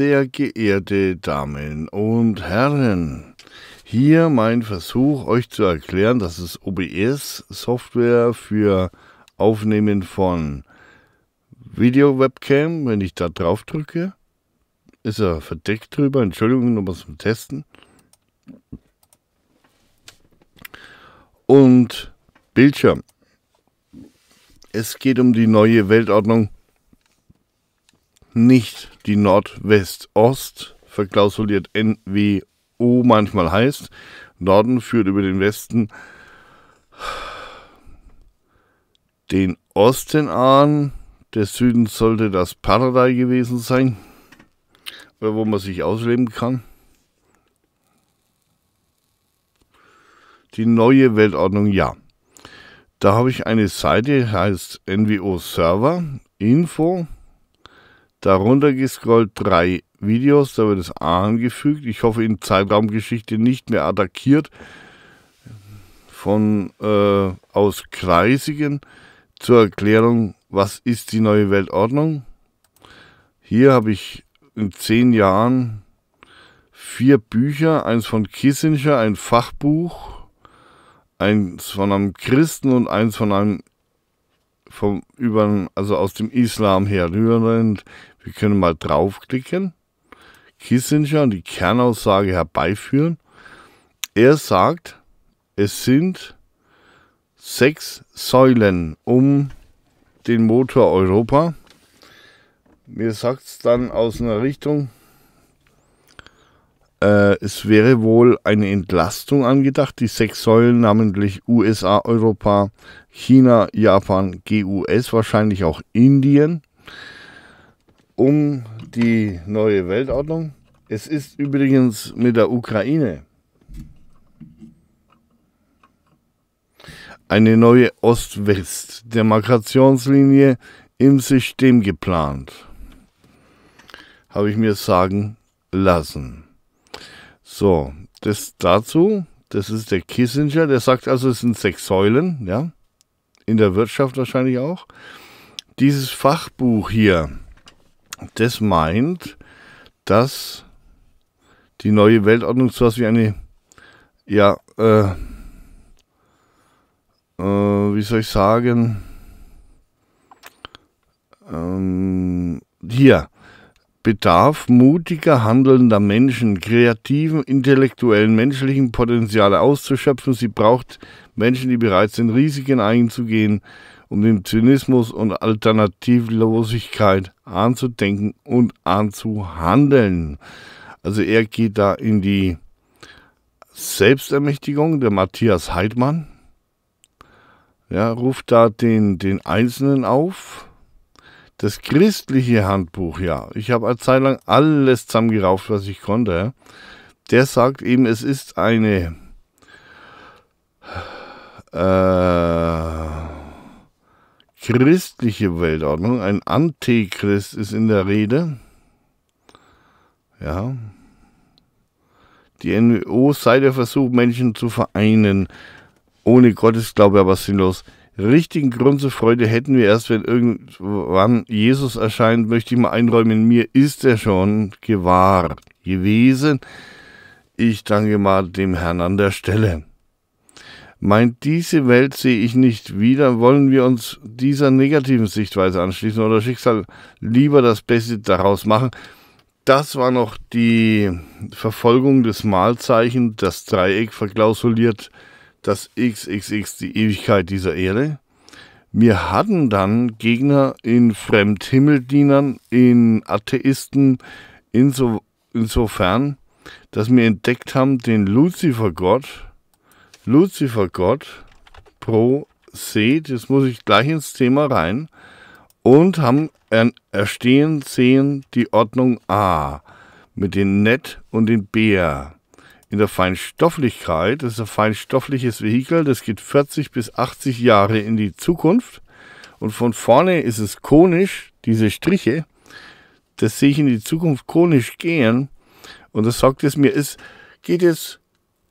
Sehr geehrte Damen und Herren, hier mein Versuch, euch zu erklären, dass es OBS-Software für Aufnehmen von Video-Webcam, wenn ich da drauf drücke, ist er verdeckt drüber. Entschuldigung, nochmal zum Testen. Und Bildschirm. Es geht um die neue Weltordnung, nicht die Nordwest-Ost verklausuliert NWO manchmal heißt. Norden führt über den Westen den Osten an. Der Süden sollte das Paradei gewesen sein, wo man sich ausleben kann. Die neue Weltordnung, ja. Da habe ich eine Seite, heißt NWO Server Info darunter gescrollt drei Videos, da wird es angefügt. Ich hoffe, in Zeitraumgeschichte nicht mehr attackiert. Von äh, aus Kreisigen zur Erklärung, was ist die neue Weltordnung? Hier habe ich in zehn Jahren vier Bücher, eins von Kissinger, ein Fachbuch, eins von einem Christen und eins von einem vom über also aus dem Islam herrührend wir können mal draufklicken. Kissinger und die Kernaussage herbeiführen. Er sagt, es sind sechs Säulen um den Motor Europa. Mir sagt es dann aus einer Richtung, äh, es wäre wohl eine Entlastung angedacht. Die sechs Säulen, namentlich USA, Europa, China, Japan, GUS, wahrscheinlich auch Indien um die neue Weltordnung. Es ist übrigens mit der Ukraine eine neue Ost-West-Demarkationslinie im System geplant. Habe ich mir sagen lassen. So, das dazu, das ist der Kissinger, der sagt also, es sind sechs Säulen, ja, in der Wirtschaft wahrscheinlich auch. Dieses Fachbuch hier, das meint, dass die neue Weltordnung so was wie eine, ja, äh, äh, wie soll ich sagen, ähm, hier, bedarf mutiger handelnder Menschen, kreativen, intellektuellen, menschlichen Potenziale auszuschöpfen. Sie braucht Menschen, die bereit sind, Risiken einzugehen, um den Zynismus und Alternativlosigkeit anzudenken und anzuhandeln. Also er geht da in die Selbstermächtigung, der Matthias Heidmann, ja, ruft da den, den Einzelnen auf. Das christliche Handbuch, ja, ich habe eine Zeit lang alles zusammengerauft, was ich konnte. Der sagt eben, es ist eine äh, christliche Weltordnung, ein Antichrist ist in der Rede. Ja. Die NWO sei der Versuch, Menschen zu vereinen. Ohne Gottesglaube aber sinnlos. Richtigen Grund zur Freude hätten wir erst, wenn irgendwann Jesus erscheint, möchte ich mal einräumen. Mir ist er schon gewahr gewesen. Ich danke mal dem Herrn an der Stelle. Meint, diese Welt sehe ich nicht wieder, wollen wir uns dieser negativen Sichtweise anschließen oder Schicksal lieber das Beste daraus machen. Das war noch die Verfolgung des Malzeichen, das Dreieck verklausuliert, das XXX, die Ewigkeit dieser Erde. Wir hatten dann Gegner in Fremdhimmeldienern, in Atheisten, inso, insofern, dass wir entdeckt haben, den Luzifergott, Lucifergott pro se, das muss ich gleich ins Thema rein, und haben erstehen sehen die Ordnung A mit den Nett und den Bär. In der Feinstofflichkeit, das ist ein feinstoffliches Vehikel, das geht 40 bis 80 Jahre in die Zukunft. Und von vorne ist es konisch, diese Striche, das sehe ich in die Zukunft konisch gehen. Und das sagt es mir, es geht jetzt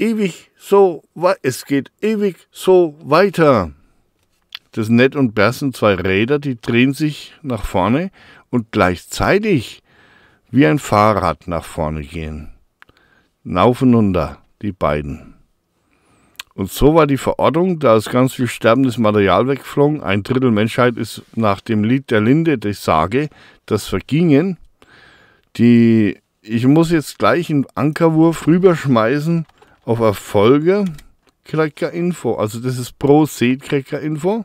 ewig so, es geht ewig so weiter. Das Nett und Bär sind zwei Räder, die drehen sich nach vorne und gleichzeitig wie ein Fahrrad nach vorne gehen. Naufenunder, die beiden. Und so war die Verordnung, da ist ganz viel sterbendes Material weggeflogen. Ein Drittel Menschheit ist nach dem Lied der Linde, ich Sage, das vergingen. Die, ich muss jetzt gleich einen Ankerwurf rüberschmeißen auf Erfolge Cracker Info. Also das ist pro Seed Cracker Info.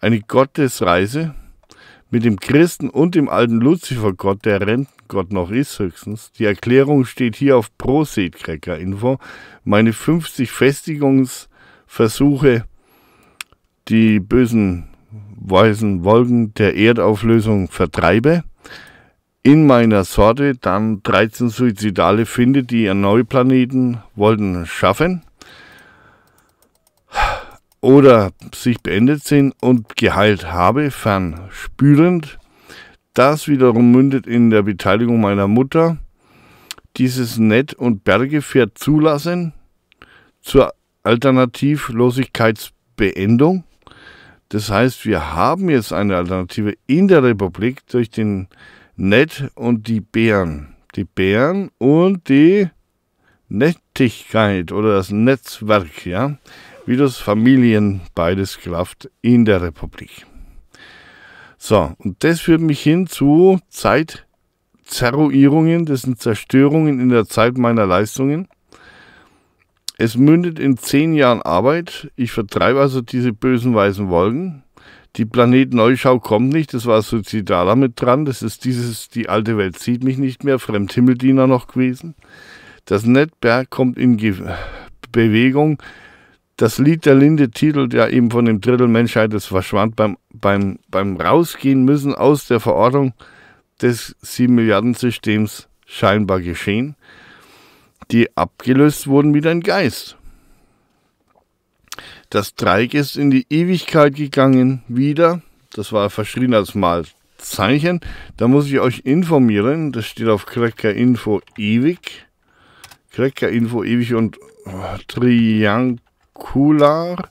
Eine Gottesreise mit dem Christen und dem alten Luzifergott, der Rentengott noch ist höchstens. Die Erklärung steht hier auf pro Seed Cracker Info. Meine 50 Festigungsversuche, die bösen weißen Wolken der Erdauflösung vertreibe in meiner Sorte dann 13 Suizidale finde, die ihren Neuplaneten wollten schaffen oder sich beendet sind und geheilt habe, fernspürend. Das wiederum mündet in der Beteiligung meiner Mutter. Dieses Nett und Bergepferd zulassen zur Alternativlosigkeitsbeendung. Das heißt, wir haben jetzt eine Alternative in der Republik durch den Nett und die Bären. Die Bären und die Nettigkeit oder das Netzwerk, ja, wie das Familien beides klafft in der Republik. So, und das führt mich hin zu Zeitzerruierungen, das sind Zerstörungen in der Zeit meiner Leistungen. Es mündet in zehn Jahren Arbeit. Ich vertreibe also diese bösen weißen Wolken. Die Planetneuschau kommt nicht, das war suizidaler mit dran, das ist dieses, die alte Welt sieht mich nicht mehr, Fremdhimmeldiener noch gewesen. Das Netzberg kommt in Ge Bewegung. Das Lied der Linde titelt ja eben von dem Drittel Menschheit, das verschwand beim, beim, beim Rausgehen müssen aus der Verordnung des 7-Milliarden-Systems scheinbar geschehen. Die abgelöst wurden wie ein Geist. Das Dreieck ist in die Ewigkeit gegangen, wieder. Das war verschrien als mal Zeichen. Da muss ich euch informieren. Das steht auf Cracker Info ewig. Cracker Info ewig und oh, Triangular.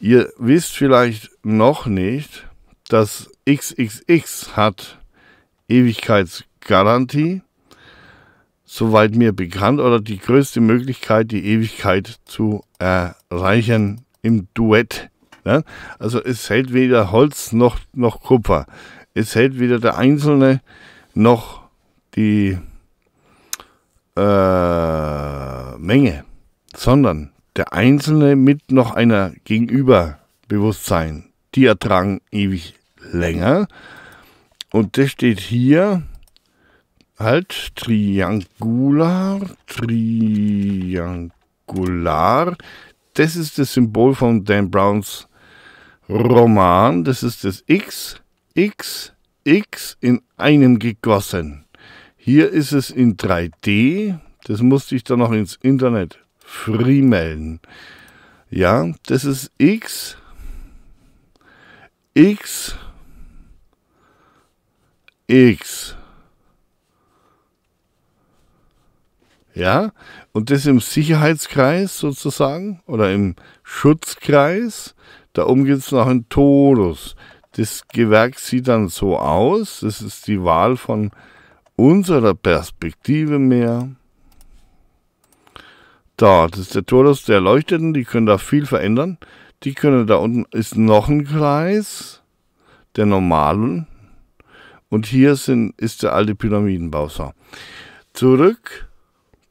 Ihr wisst vielleicht noch nicht, dass XXX hat Ewigkeitsgarantie, soweit mir bekannt, oder die größte Möglichkeit, die Ewigkeit zu erreichen im Duett. Ne? Also es hält weder Holz noch, noch Kupfer. Es hält weder der Einzelne noch die äh, Menge, sondern der Einzelne mit noch einer Gegenüberbewusstsein, die ertragen ewig länger. Und das steht hier halt triangular, triangular, das ist das Symbol von Dan Browns Roman. Das ist das X, X, X in einem gegossen. Hier ist es in 3D. Das musste ich dann noch ins Internet freemelden. Ja, das ist X, X, X. Ja, und das im Sicherheitskreis sozusagen oder im Schutzkreis. Da oben gibt es noch einen Todus. Das Gewerk sieht dann so aus. Das ist die Wahl von unserer Perspektive mehr. Da, das ist der Todus der Erleuchteten. Die können da viel verändern. Die können da unten ist noch ein Kreis der normalen. Und hier sind, ist der alte Pyramidenbau. So. Zurück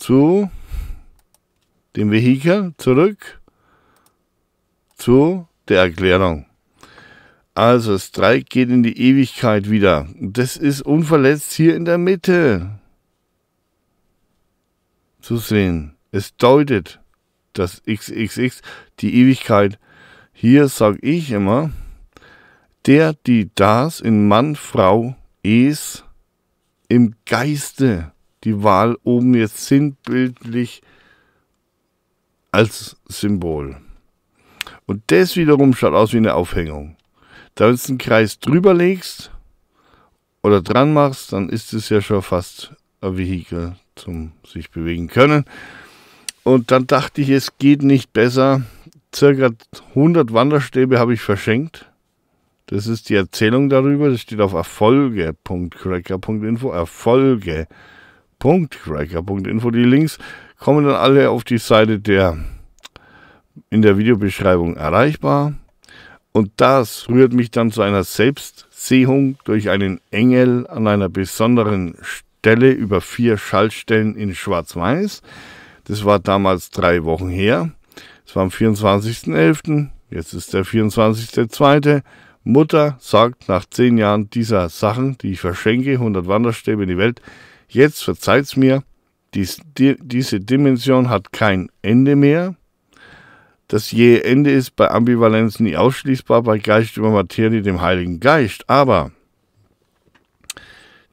zu dem Vehikel zurück zu der Erklärung. Also, das Dreieck geht in die Ewigkeit wieder. Das ist unverletzt hier in der Mitte zu sehen. Es deutet dass XXX, die Ewigkeit. Hier sage ich immer, der, die das in Mann, Frau, es im Geiste die Wahl oben jetzt sinnbildlich als Symbol. Und das wiederum schaut aus wie eine Aufhängung. Da du jetzt einen Kreis drüber legst oder dran machst, dann ist es ja schon fast ein Vehikel zum sich bewegen können. Und dann dachte ich, es geht nicht besser. Circa 100 Wanderstäbe habe ich verschenkt. Das ist die Erzählung darüber. Das steht auf erfolge.cracker.info. Erfolge. .cracker .info. Erfolge www.cracker.info. Die Links kommen dann alle auf die Seite der in der Videobeschreibung erreichbar. Und das rührt mich dann zu einer Selbstsehung durch einen Engel an einer besonderen Stelle über vier Schaltstellen in Schwarz-Weiß. Das war damals drei Wochen her. Es war am 24.11., jetzt ist der 24.2. Mutter sagt nach zehn Jahren dieser Sachen, die ich verschenke, 100 Wanderstäbe in die Welt, Jetzt verzeiht's mir, dies, die, diese Dimension hat kein Ende mehr. Das je Ende ist bei Ambivalenz nie ausschließbar, bei Geist über Materie, dem Heiligen Geist. Aber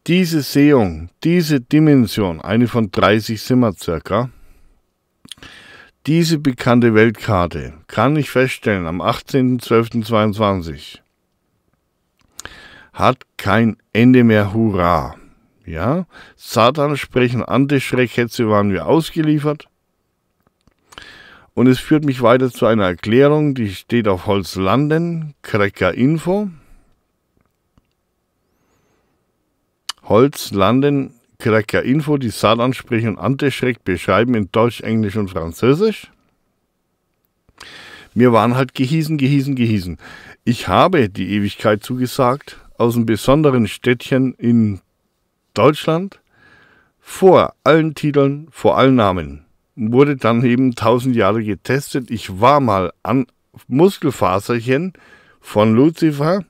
diese Sehung, diese Dimension, eine von 30 Zimmer circa, diese bekannte Weltkarte kann ich feststellen am 18.12.22 hat kein Ende mehr. Hurra! Ja, Satan sprechen an der Schreckhetze waren wir ausgeliefert. Und es führt mich weiter zu einer Erklärung, die steht auf Holzlanden, Krecker Info. Holzlanden, Krecker Info, die Satan sprechen und Anteschreck beschreiben in Deutsch, Englisch und Französisch. Mir waren halt gehiesen, gehiesen, gehiesen. Ich habe die Ewigkeit zugesagt, aus einem besonderen Städtchen in Deutschland vor allen Titeln, vor allen Namen. Wurde dann eben 1000 Jahre getestet. Ich war mal an Muskelfaserchen von Lucifer,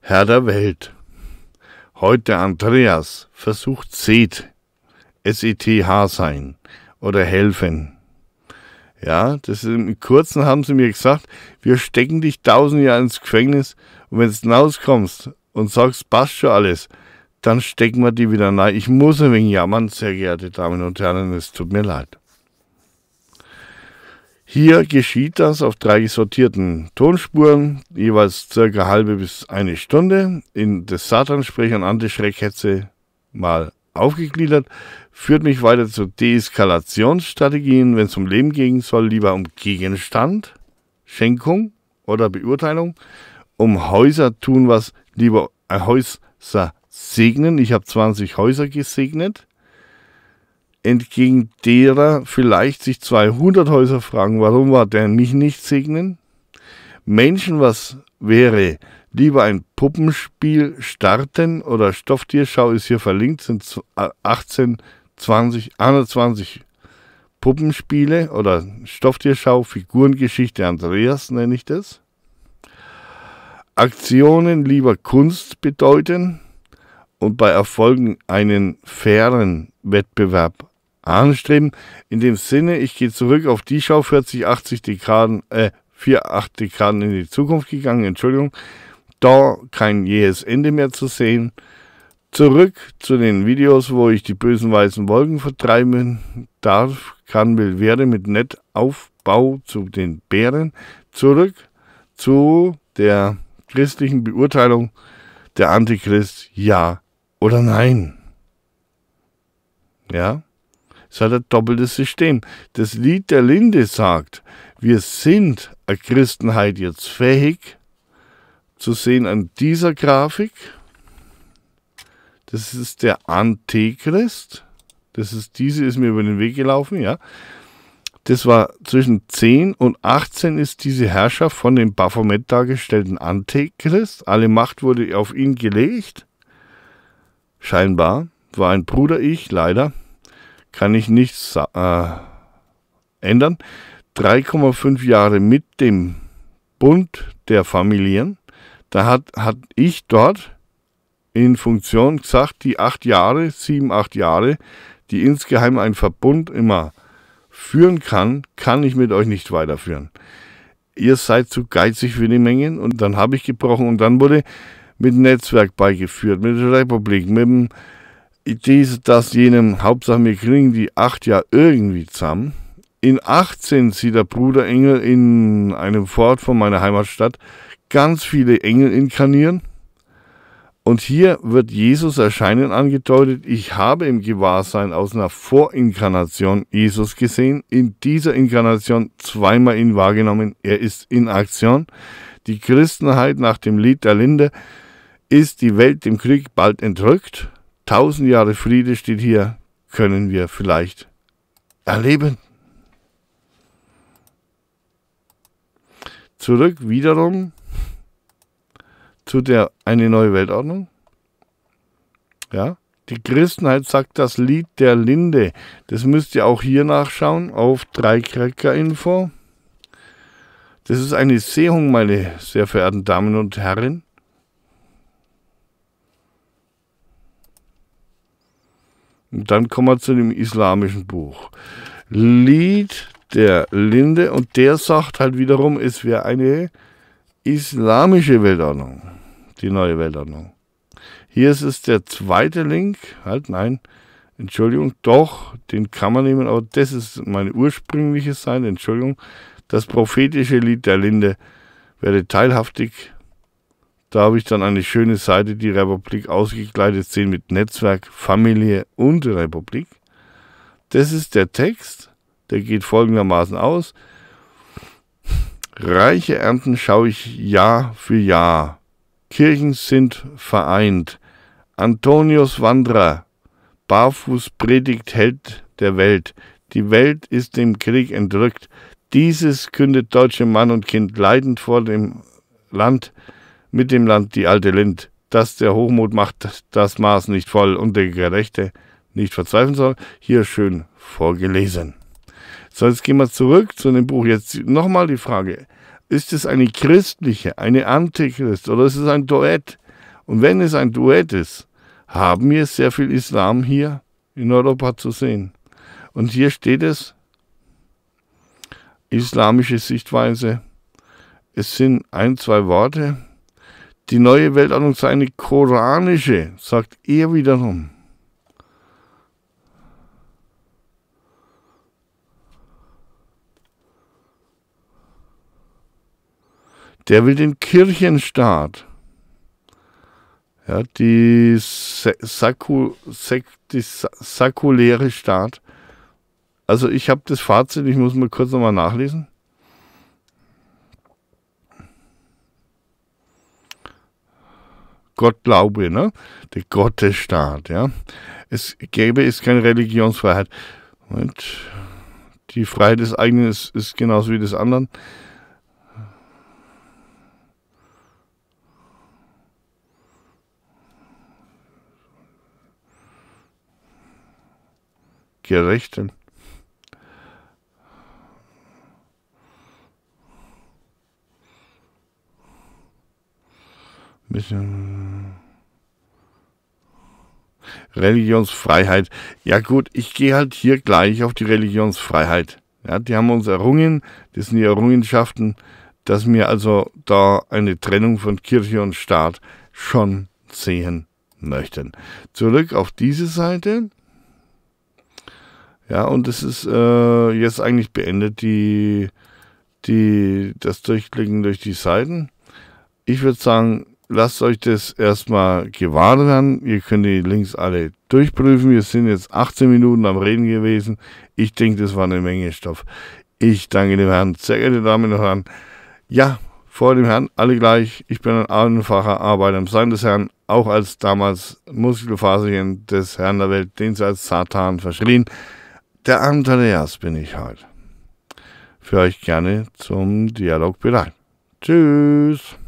Herr der Welt. Heute Andreas versucht SET, S-E-T-H sein oder helfen. Ja, das ist, im Kurzen haben sie mir gesagt, wir stecken dich tausend Jahre ins Gefängnis und wenn du rauskommst und sagst, passt schon alles, dann stecken wir die wieder rein. Ich muss ein wenig jammern, sehr geehrte Damen und Herren, es tut mir leid. Hier geschieht das auf drei sortierten Tonspuren, jeweils circa halbe bis eine Stunde, in des Satansprecher und Antischreckhetze mal aufgegliedert, führt mich weiter zu Deeskalationsstrategien, wenn es um Leben gehen soll, lieber um Gegenstand, Schenkung oder Beurteilung, um Häuser tun was, lieber äh, Häuser segnen. Ich habe 20 Häuser gesegnet, entgegen derer vielleicht sich 200 Häuser fragen, warum war der mich nicht segnen? Menschen, was wäre lieber ein Puppenspiel starten oder Stofftierschau ist hier verlinkt, sind 18, 20, 21 Puppenspiele oder Stofftierschau, Figurengeschichte Andreas nenne ich das. Aktionen lieber Kunst bedeuten, und bei Erfolgen einen fairen Wettbewerb anstreben. In dem Sinne, ich gehe zurück auf die Schau 40, 80 Dekaden, äh, 4, 8 Dekaden in die Zukunft gegangen, Entschuldigung. Da kein jähes Ende mehr zu sehen. Zurück zu den Videos, wo ich die bösen weißen Wolken vertreiben darf, kann, will, werde mit Nettaufbau zu den Bären. Zurück zu der christlichen Beurteilung der Antichrist, ja, oder nein. Ja, es hat ein doppeltes System. Das Lied der Linde sagt, wir sind eine Christenheit jetzt fähig, zu sehen an dieser Grafik, das ist der Antichrist, das ist diese, ist mir über den Weg gelaufen, ja. Das war zwischen 10 und 18 ist diese Herrschaft von dem Baphomet dargestellten Antichrist. Alle Macht wurde auf ihn gelegt. Scheinbar war ein Bruder-Ich, leider, kann ich nichts äh, ändern, 3,5 Jahre mit dem Bund der Familien. Da hat, hat ich dort in Funktion gesagt, die acht Jahre, sieben, acht Jahre, die insgeheim ein Verbund immer führen kann, kann ich mit euch nicht weiterführen. Ihr seid zu geizig für die Mengen und dann habe ich gebrochen und dann wurde mit dem Netzwerk beigeführt, mit der Republik, mit dem dies, das, jenem. Hauptsache, wir kriegen die acht Jahre irgendwie zusammen. In 18 sieht der Bruder Engel in einem Fort von meiner Heimatstadt ganz viele Engel inkarnieren. Und hier wird Jesus erscheinen angedeutet, ich habe im Gewahrsein aus einer Vorinkarnation Jesus gesehen, in dieser Inkarnation zweimal ihn wahrgenommen, er ist in Aktion. Die Christenheit nach dem Lied der Linde ist die Welt dem Krieg bald entrückt? Tausend Jahre Friede steht hier, können wir vielleicht erleben. Zurück wiederum zu der eine neue Weltordnung. Ja, die Christenheit sagt das Lied der Linde. Das müsst ihr auch hier nachschauen auf 3cracker-Info. Das ist eine Sehung, meine sehr verehrten Damen und Herren. Und dann kommen wir zu dem islamischen Buch. Lied der Linde und der sagt halt wiederum, es wäre eine islamische Weltordnung, die neue Weltordnung. Hier ist es der zweite Link, halt nein, Entschuldigung, doch, den kann man nehmen, aber das ist mein ursprüngliches Sein, Entschuldigung. Das prophetische Lied der Linde werde teilhaftig da habe ich dann eine schöne Seite, die Republik ausgekleidet sehen mit Netzwerk, Familie und Republik. Das ist der Text, der geht folgendermaßen aus. Reiche Ernten schaue ich Jahr für Jahr. Kirchen sind vereint. Antonius Wanderer, barfuß predigt Held der Welt. Die Welt ist dem Krieg entrückt. Dieses kündet deutsche Mann und Kind leidend vor dem Land mit dem Land die alte Lind, dass der Hochmut macht das Maß nicht voll und der Gerechte nicht verzweifeln soll, hier schön vorgelesen. So, jetzt gehen wir zurück zu dem Buch. Jetzt nochmal die Frage, ist es eine christliche, eine Antichrist oder ist es ein Duett? Und wenn es ein Duett ist, haben wir sehr viel Islam hier in Europa zu sehen. Und hier steht es, islamische Sichtweise, es sind ein, zwei Worte, die neue Weltordnung sei eine koranische, sagt er wiederum. Der will den Kirchenstaat. Ja, die Saku, Sek, die säkuläre Staat. Also ich habe das Fazit, ich muss mal kurz nochmal nachlesen. Gott glaube, ne? der Gottesstaat. Ja? Es gäbe es keine Religionsfreiheit. Moment. Die Freiheit des eigenen ist, ist genauso wie des anderen. Gerechten. Bisschen. Religionsfreiheit. Ja gut, ich gehe halt hier gleich auf die Religionsfreiheit. Ja, die haben uns errungen, das sind die Errungenschaften, dass wir also da eine Trennung von Kirche und Staat schon sehen möchten. Zurück auf diese Seite. Ja, und es ist äh, jetzt eigentlich beendet, die, die, das Durchklicken durch die Seiten. Ich würde sagen, lasst euch das erstmal gewahr werden. Ihr könnt die Links alle durchprüfen. Wir sind jetzt 18 Minuten am Reden gewesen. Ich denke, das war eine Menge Stoff. Ich danke dem Herrn. Sehr geehrte Damen und Herren. Ja, vor dem Herrn alle gleich. Ich bin ein einfacher Arbeiter im Sein des Herrn, auch als damals Muskelfasien des Herrn der Welt, den sie als Satan verschrien. Der Andreas bin ich heute. Halt. Für euch gerne zum Dialog bereit. Tschüss.